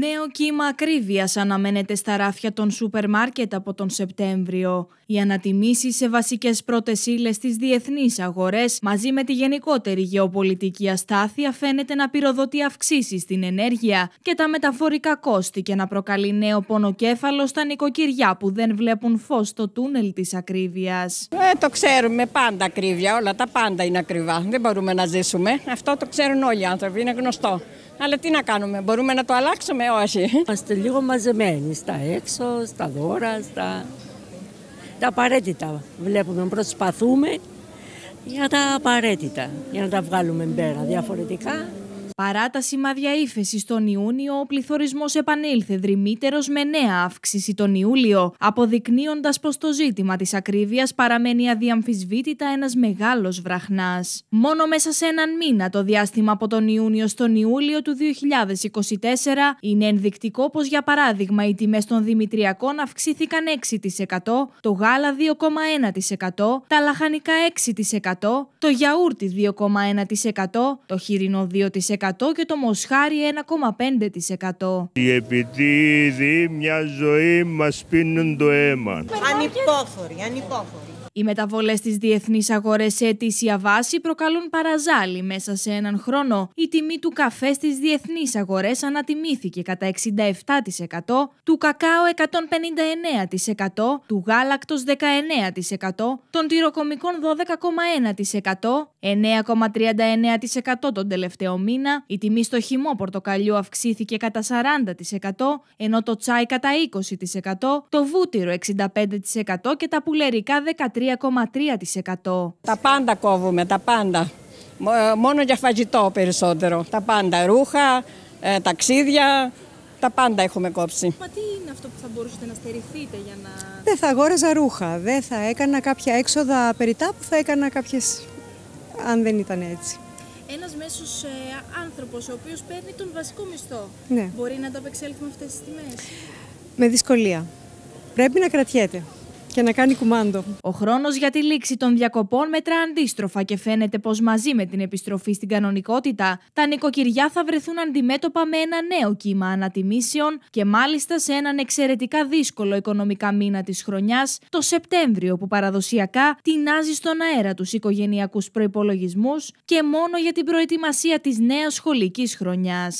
Νέο κύμα ακρίβειας αναμένεται στα ράφια των σούπερ μάρκετ από τον Σεπτέμβριο. Οι ανατιμήσεις σε βασικές πρώτες ύλες στις διεθνείς αγορές, μαζί με τη γενικότερη γεωπολιτική αστάθεια, φαίνεται να πυροδοτεί αυξήσεις στην ενέργεια και τα μεταφορικά κόστη και να προκαλεί νέο πονοκέφαλο στα νοικοκυριά που δεν βλέπουν φως στο τούνελ της ακρίβειας. Ε, το ξέρουμε πάντα ακρίβεια, όλα τα πάντα είναι ακριβά. Δεν μπορούμε να ζήσουμε. Αυτό το ξέρουν όλοι οι άνθρωποι, είναι γνωστό. Αλλά τι να κάνουμε, μπορούμε να το αλλάξουμε όχι. Είμαστε λίγο μαζεμένοι στα έξω, στα δώρα, στα τα απαραίτητα βλέπουμε, προσπαθούμε για τα απαραίτητα, για να τα βγάλουμε πέρα διαφορετικά. Παρά τα σημάδια ύφεσης τον Ιούνιο, ο πληθωρισμός επανήλθε δρυμύτερος με νέα αύξηση τον Ιούλιο, αποδεικνύοντας πως το ζήτημα της ακρίβειας παραμένει αδιαμφισβήτητα ένας μεγάλος βραχνάς. Μόνο μέσα σε έναν μήνα, το διάστημα από τον Ιούνιο στον Ιούλιο του 2024, είναι ενδεικτικό πως, για παράδειγμα, οι τιμές των Δημητριακών αυξήθηκαν 6%, το γάλα 2,1%, τα λαχανικά 6%, το γιαούρτι 2,1%, το χοιρινό 2% και το Μοσχάρι 1,5%. Οι επιτίδοι μια ζωή μας πίνουν το αίμα. Ανυπόφοροι, ανυπόφοροι. Οι μεταβολές στις διεθνείς αγορές σε αιτήσια βάση προκαλούν παραζάλι. Μέσα σε έναν χρόνο, η τιμή του καφέ στις διεθνείς αγορές ανατιμήθηκε κατά 67%, του κακάο 159%, του γάλακτος 19%, των τυροκομικών 12,1%, 9,39% τον τελευταίο μήνα, η τιμή στο χυμό πορτοκαλιού αυξήθηκε κατά 40%, ενώ το τσάι κατά 20%, το βούτυρο 65% και τα πουλερικά 13%. Τα πάντα κόβουμε, τα πάντα. Ε, μόνο για φαγητό περισσότερο. Τα πάντα. Ρούχα, ε, ταξίδια, τα πάντα έχουμε κόψει. Μα τι είναι αυτό που θα μπορούσατε να στερηθείτε για να... Δεν θα αγόραζα ρούχα, δεν θα έκανα κάποια έξοδα περιτά που θα έκανα κάποιες αν δεν ήταν έτσι. Ένας μέσος ε, άνθρωπος ο οποίος παίρνει τον βασικό μισθό, ναι. μπορεί να ανταπεξέλθει με αυτές τις τιμές. Με δυσκολία. Πρέπει να κρατιέται και να κάνει κουμάντο. Ο χρόνος για τη λήξη των διακοπών μετρά αντίστροφα και φαίνεται πως μαζί με την επιστροφή στην κανονικότητα, τα νοικοκυριά θα βρεθούν αντιμέτωπα με ένα νέο κύμα ανατιμήσεων και μάλιστα σε έναν εξαιρετικά δύσκολο οικονομικά μήνα της χρονιάς, το Σεπτέμβριο, που παραδοσιακά τεινάζει στον αέρα τους οικογενειακούς προπολογισμού και μόνο για την προετοιμασία της νέας σχολικής χρονιάς.